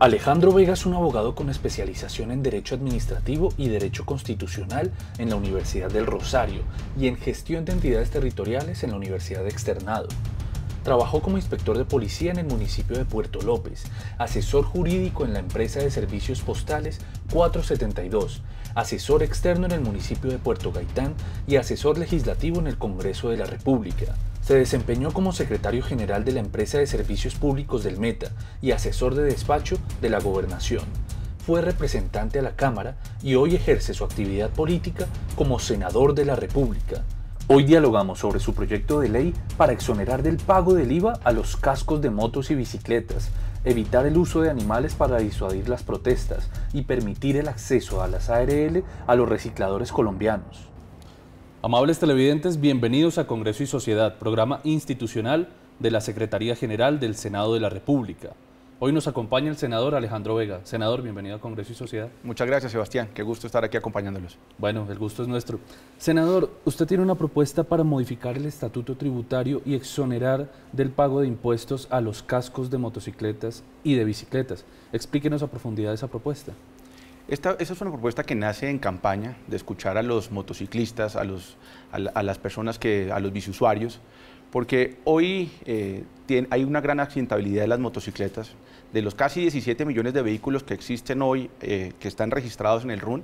Alejandro Vega es un abogado con especialización en Derecho Administrativo y Derecho Constitucional en la Universidad del Rosario y en Gestión de Entidades Territoriales en la Universidad de Externado. Trabajó como inspector de policía en el municipio de Puerto López, asesor jurídico en la empresa de servicios postales 472, asesor externo en el municipio de Puerto Gaitán y asesor legislativo en el Congreso de la República. Se desempeñó como secretario general de la empresa de servicios públicos del Meta y asesor de despacho de la gobernación. Fue representante a la Cámara y hoy ejerce su actividad política como senador de la República. Hoy dialogamos sobre su proyecto de ley para exonerar del pago del IVA a los cascos de motos y bicicletas, evitar el uso de animales para disuadir las protestas y permitir el acceso a las ARL a los recicladores colombianos. Amables televidentes, bienvenidos a Congreso y Sociedad, programa institucional de la Secretaría General del Senado de la República. Hoy nos acompaña el senador Alejandro Vega. Senador, bienvenido a Congreso y Sociedad. Muchas gracias, Sebastián. Qué gusto estar aquí acompañándolos. Bueno, el gusto es nuestro. Senador, usted tiene una propuesta para modificar el estatuto tributario y exonerar del pago de impuestos a los cascos de motocicletas y de bicicletas. Explíquenos a profundidad esa propuesta. Esta, esa es una propuesta que nace en campaña, de escuchar a los motociclistas, a, los, a, las personas, que, a los biciusuarios, porque hoy eh, hay una gran accidentabilidad de las motocicletas. De los casi 17 millones de vehículos que existen hoy, eh, que están registrados en el RUN,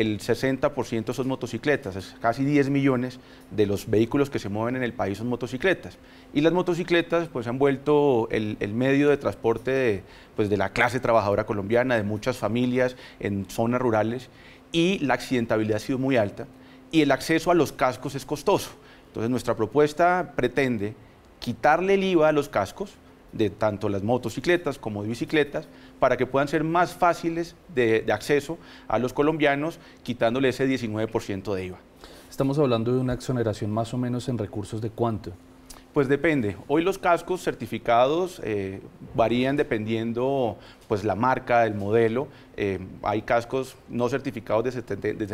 el 60% son motocicletas, casi 10 millones de los vehículos que se mueven en el país son motocicletas. Y las motocicletas pues han vuelto el, el medio de transporte pues, de la clase trabajadora colombiana, de muchas familias en zonas rurales y la accidentabilidad ha sido muy alta y el acceso a los cascos es costoso. Entonces nuestra propuesta pretende quitarle el IVA a los cascos, de tanto las motocicletas como de bicicletas, para que puedan ser más fáciles de, acceso a los colombianos, quitándole ese 19% de IVA. Estamos hablando de una exoneración más o menos en recursos de cuánto. Pues depende. Hoy los cascos certificados eh, varían dependiendo pues la marca, el modelo. Eh, hay cascos no certificados de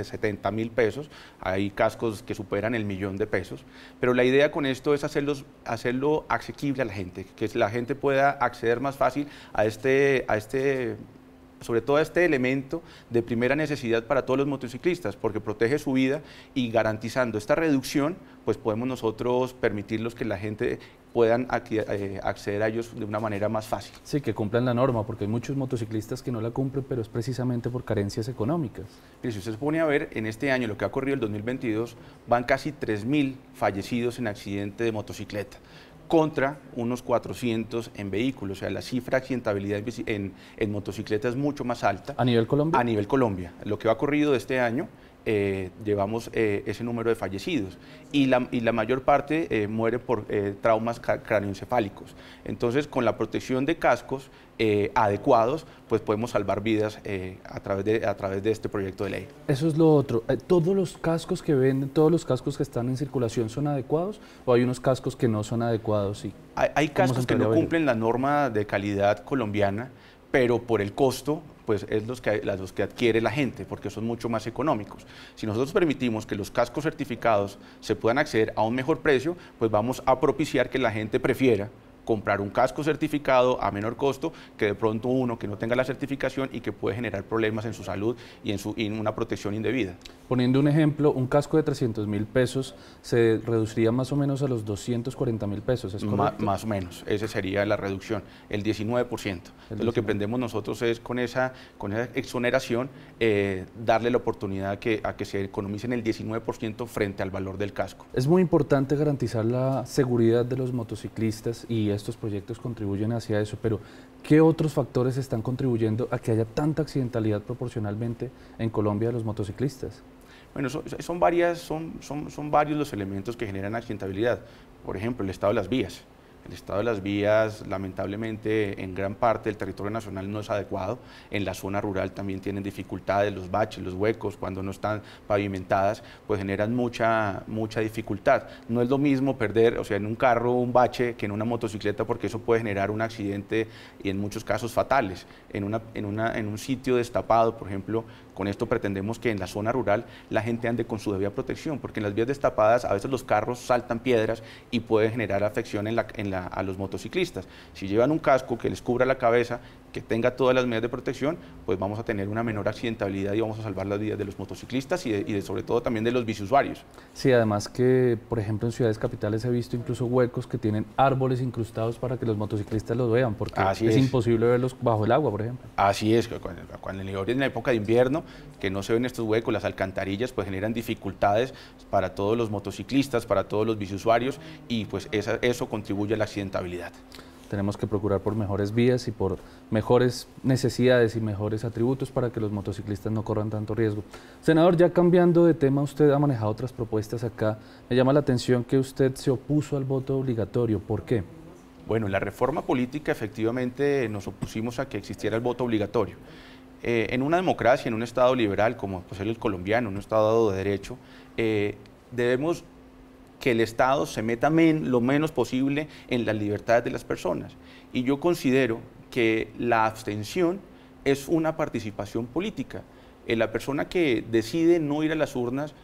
70, mil pesos, hay cascos que superan el millón de pesos, pero la idea con esto es hacerlos, hacerlo asequible a la gente, que la gente pueda acceder más fácil a este, a este sobre todo este elemento de primera necesidad para todos los motociclistas, porque protege su vida y garantizando esta reducción, pues podemos nosotros permitirlos que la gente puedan eh, acceder a ellos de una manera más fácil. Sí, que cumplan la norma, porque hay muchos motociclistas que no la cumplen, pero es precisamente por carencias económicas. y si usted se pone a ver, en este año, lo que ha ocurrido el 2022, van casi 3.000 fallecidos en accidente de motocicleta contra unos 400 en vehículos. O sea, la cifra de accidentabilidad en, en, motocicleta es mucho más alta. ¿A nivel Colombia? A nivel Colombia. Lo que ha ocurrido este año eh, llevamos eh, ese número de fallecidos y la, y la mayor parte eh, muere por traumas craneoencefálicos Entonces, con la protección de cascos adecuados, pues podemos salvar vidas a, través de, a través de este proyecto de ley. Eso es lo otro. ¿Todos los cascos que venden, todos los cascos que están en circulación son adecuados o hay unos cascos que no son adecuados? Y hay, hay cascos que no cumplen la norma de calidad colombiana, pero por el costo pues es los que, los que adquiere la gente, porque son mucho más económicos. Si nosotros permitimos que los cascos certificados se puedan acceder a un mejor precio, pues vamos a propiciar que la gente prefiera comprar un casco certificado a menor costo que de pronto uno que no tenga la certificación y que puede generar problemas en su salud y en, su, una protección indebida. Poniendo un ejemplo, un casco de 300 mil pesos se reduciría más o menos a los 240 mil pesos, ¿es más o menos, esa sería la reducción, el 19%. lo que prendemos nosotros es con esa, con exoneración eh, darle la oportunidad a que, a que se economicen el 19% frente al valor del casco. Es muy importante garantizar la seguridad de los motociclistas y estos proyectos contribuyen hacia eso, pero ¿qué otros factores están contribuyendo a que haya tanta accidentalidad proporcionalmente en Colombia de los motociclistas? Bueno, son, varias, son, son, son varios los elementos que generan accidentabilidad. Por ejemplo, el estado de las vías. El estado de las vías, lamentablemente, en gran parte del territorio nacional no es adecuado. En la zona rural también tienen dificultades, los baches, los huecos, cuando no están pavimentadas, pues generan mucha, mucha dificultad. No es lo mismo perder, o sea, en un carro un bache que en una motocicleta, porque eso puede generar un accidente y en muchos casos fatales. En, una, en, una, en un sitio destapado, por ejemplo, con esto pretendemos que en la zona rural la gente ande con su debida protección, porque en las vías destapadas a veces los carros saltan piedras y puede generar afección en la a los motociclistas. Si llevan un casco que les cubra la cabeza, que tenga todas las medidas de protección, pues vamos a tener una menor accidentabilidad y vamos a salvar las vidas de los motociclistas y, de, sobre todo también de los biciusuarios. Sí, además que, por ejemplo, en ciudades capitales se he visto incluso huecos que tienen árboles incrustados para que los motociclistas los vean, porque es, imposible verlos bajo el agua, por ejemplo. Así es, cuando, cuando en la época de invierno, que no se ven estos huecos, las alcantarillas, pues generan dificultades para todos los motociclistas, para todos los biciusuarios y pues eso contribuye a la accidentabilidad. Tenemos que procurar por mejores vías y por mejores necesidades y mejores atributos para que los motociclistas no corran tanto riesgo. Senador, ya cambiando de tema, usted ha manejado otras propuestas acá. Me llama la atención que usted se opuso al voto obligatorio. ¿Por qué? Bueno, en la reforma política efectivamente nos opusimos a que existiera el voto obligatorio. Eh, en una democracia, en un Estado liberal como el colombiano, un Estado dado de derecho, eh, debemos que el Estado se meta lo menos posible en las libertades de las personas. Y yo considero que la abstención es una participación política. Eh, la persona que decide no ir a las urnas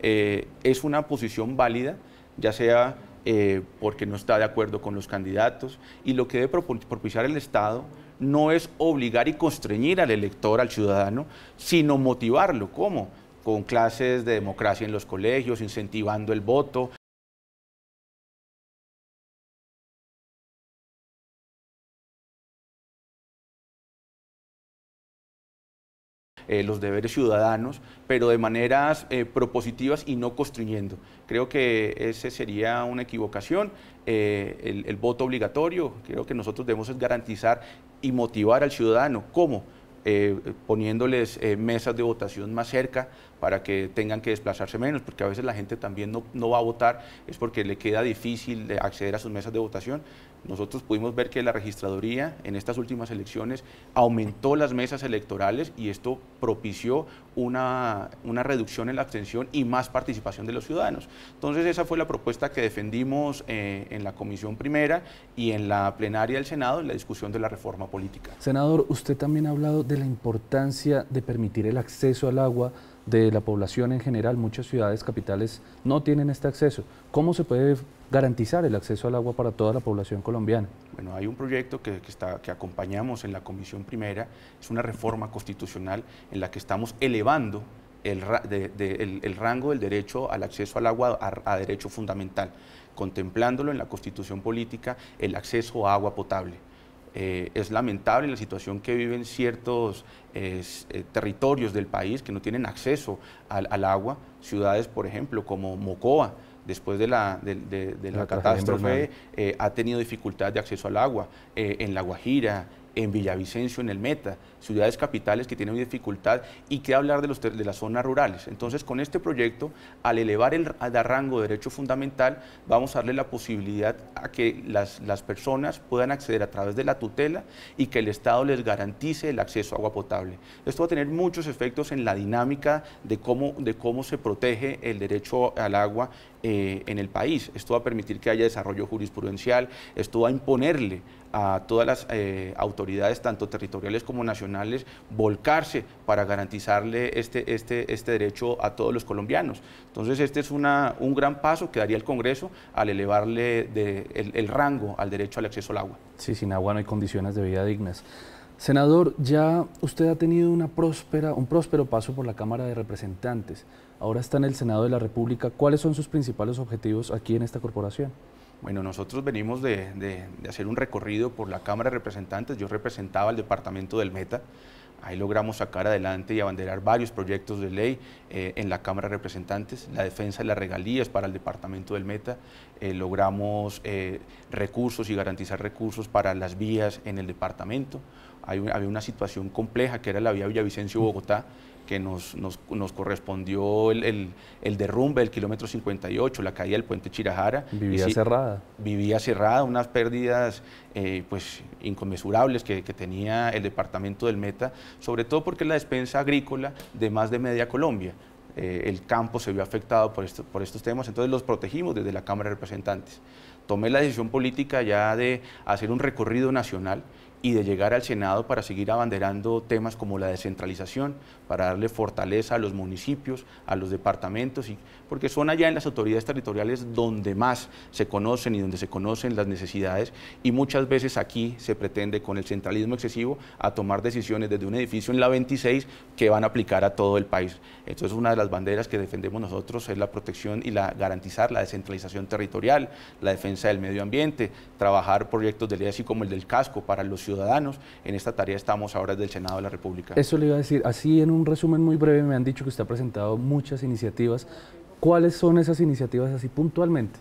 eh, es una posición válida, ya sea eh, porque no está de acuerdo con los candidatos. Y lo que debe propiciar el Estado no es obligar y constreñir al elector, al ciudadano, sino motivarlo. ¿Cómo? Con clases de democracia en los colegios, incentivando el voto. Eh, los deberes ciudadanos, pero de maneras eh, propositivas y no construyendo. Creo que ese sería una equivocación. Eh, el, el, voto obligatorio, creo que nosotros debemos garantizar y motivar al ciudadano. ¿Cómo? poniéndoles mesas de votación más cerca, para que tengan que desplazarse menos, porque a veces la gente también no, va a votar, es porque le queda difícil acceder a sus mesas de votación. Nosotros pudimos ver que la registraduría en estas últimas elecciones aumentó las mesas electorales y esto propició una, reducción en la abstención y más participación de los ciudadanos. Entonces esa fue la propuesta que defendimos eh, en la comisión primera y en la plenaria del Senado en la discusión de la reforma política. Senador, usted también ha hablado de la importancia de permitir el acceso al agua de la población en general, muchas ciudades capitales no tienen este acceso. ¿Cómo se puede garantizar el acceso al agua para toda la población colombiana? Bueno, hay un proyecto que, está, que acompañamos en la Comisión Primera, es una reforma constitucional en la que estamos elevando el, rango del derecho al acceso al agua a, derecho fundamental, contemplándolo en la constitución política el acceso a agua potable. Eh, es lamentable la situación que viven ciertos eh, territorios del país que no tienen acceso al, agua, ciudades, por ejemplo, como Mocoa. Después de la, de, la, catástrofe, eh, ha tenido dificultad de acceso al agua. en La Guajira, en Villavicencio, en el Meta, ciudades capitales que tienen dificultad y que hablar de, de las zonas rurales. Entonces, con este proyecto, al elevar el, rango de derecho fundamental, vamos a darle la posibilidad a que las, personas puedan acceder a través de la tutela y que el Estado les garantice el acceso a agua potable. Esto va a tener muchos efectos en la dinámica de cómo, de cómo se protege el derecho al agua eh, en el país. Esto va a permitir que haya desarrollo jurisprudencial, esto va a imponerle a todas las eh, autoridades, tanto territoriales como nacionales, volcarse para garantizarle este, este, este derecho a todos los colombianos. Entonces, este es una, un gran paso que daría el Congreso al elevarle el, el rango al derecho al acceso al agua. Sí, sin agua no hay condiciones de vida dignas. Senador, ya usted ha tenido un próspero paso por la Cámara de Representantes. Ahora está en el Senado de la República. ¿Cuáles son sus principales objetivos aquí en esta corporación? Bueno, nosotros venimos de, de hacer un recorrido por la Cámara de Representantes. Yo representaba el departamento del Meta. Ahí logramos sacar adelante y abanderar varios proyectos de ley eh, en la Cámara de Representantes, la defensa de las regalías para el Departamento del Meta, eh, logramos eh, recursos y garantizar recursos para las vías en el departamento. Hay, había una situación compleja que era la vía Villavicencio-Bogotá, que nos, nos, correspondió el, el, el, derrumbe del kilómetro 58, la caída del puente Chirajara. Vivía cerrada. Vivía cerrada, unas pérdidas eh, pues inconmensurables que, tenía el departamento del Meta, sobre todo porque es la despensa agrícola de más de media Colombia. Eh, el campo se vio afectado por, por estos temas, entonces los protegimos desde la Cámara de Representantes. Tomé la decisión política ya de hacer un recorrido nacional y de llegar al Senado para seguir abanderando temas como la descentralización, para darle fortaleza a los municipios, a los departamentos, y, porque son allá en las autoridades territoriales donde más se conocen y donde se conocen las necesidades y muchas veces aquí se pretende con el centralismo excesivo a tomar decisiones desde un edificio en la 26 que van a aplicar a todo el país. Entonces una de las banderas que defendemos nosotros es la protección y la garantizar la descentralización territorial, la defensa del medio ambiente, trabajar proyectos de ley así como el del casco para los ciudadanos ciudadanos. En esta tarea estamos ahora desde el Senado de la República. Eso le iba a decir, así en un resumen muy breve me han dicho que usted ha presentado muchas iniciativas. ¿Cuáles son esas iniciativas así puntualmente?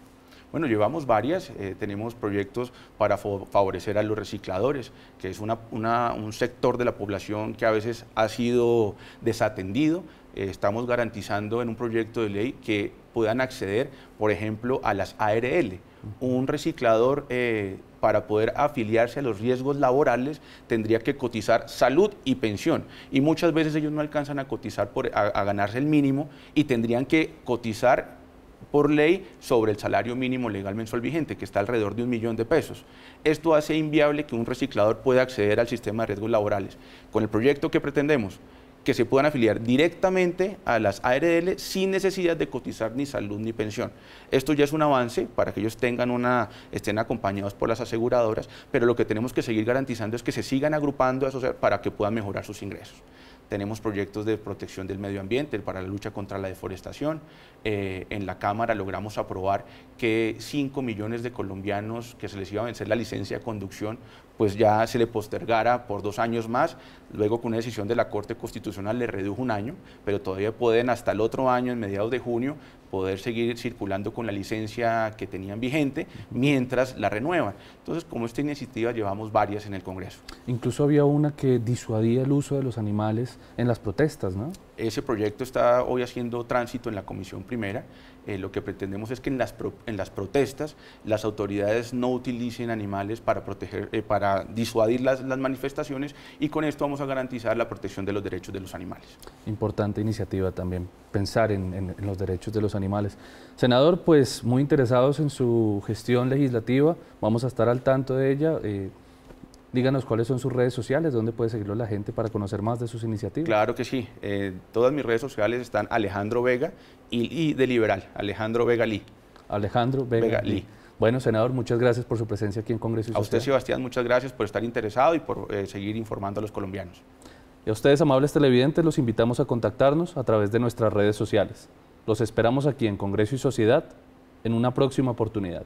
Bueno, llevamos varias, eh, tenemos proyectos para favorecer a los recicladores, que es un sector de la población que a veces ha sido desatendido. Eh, estamos garantizando en un proyecto de ley que puedan acceder, por ejemplo, a las ARL, un reciclador eh, para poder afiliarse a los riesgos laborales tendría que cotizar salud y pensión. Y muchas veces ellos no alcanzan a cotizar, a ganarse el mínimo y tendrían que cotizar por ley sobre el salario mínimo legal mensual vigente, que está alrededor de un millón de pesos. Esto hace inviable que un reciclador pueda acceder al sistema de riesgos laborales. Con el proyecto que pretendemos, que se puedan afiliar directamente a las ARL sin necesidad de cotizar ni salud ni pensión. Esto ya es un avance para que ellos tengan una, estén acompañados por las aseguradoras, pero lo que tenemos que seguir garantizando es que se sigan agrupando para que puedan mejorar sus ingresos. Tenemos proyectos de protección del medio ambiente para la lucha contra la deforestación. Eh, en la Cámara logramos aprobar que 5 millones de colombianos que se les iba a vencer la licencia de conducción pues ya se le postergara por dos años más, luego con una decisión de la Corte Constitucional le redujo un año, pero todavía pueden hasta el otro año, en mediados de junio, poder seguir circulando con la licencia que tenían vigente mientras la renuevan. Entonces, como esta iniciativa llevamos varias en el Congreso. Incluso había una que disuadía el uso de los animales en las protestas, ¿no? Ese proyecto está hoy haciendo tránsito en la Comisión Primera eh, lo que pretendemos es que en las, protestas las autoridades no utilicen animales para, proteger, eh, para disuadir las, manifestaciones y con esto vamos a garantizar la protección de los derechos de los animales. Importante iniciativa también, pensar en, los derechos de los animales. Senador, pues muy interesados en su gestión legislativa, vamos a estar al tanto de ella. Eh, Díganos cuáles son sus redes sociales, dónde puede seguirlo la gente para conocer más de sus iniciativas. Claro que sí. Eh, todas mis redes sociales están Alejandro Vega y, de Liberal, Alejandro Vega Lee. Alejandro Vega, Lee. Bueno, senador, muchas gracias por su presencia aquí en Congreso. Y a usted, Sebastián, muchas gracias por estar interesado y por eh, seguir informando a los colombianos. Y a ustedes, amables televidentes, los invitamos a contactarnos a través de nuestras redes sociales. Los esperamos aquí en Congreso y Sociedad en una próxima oportunidad.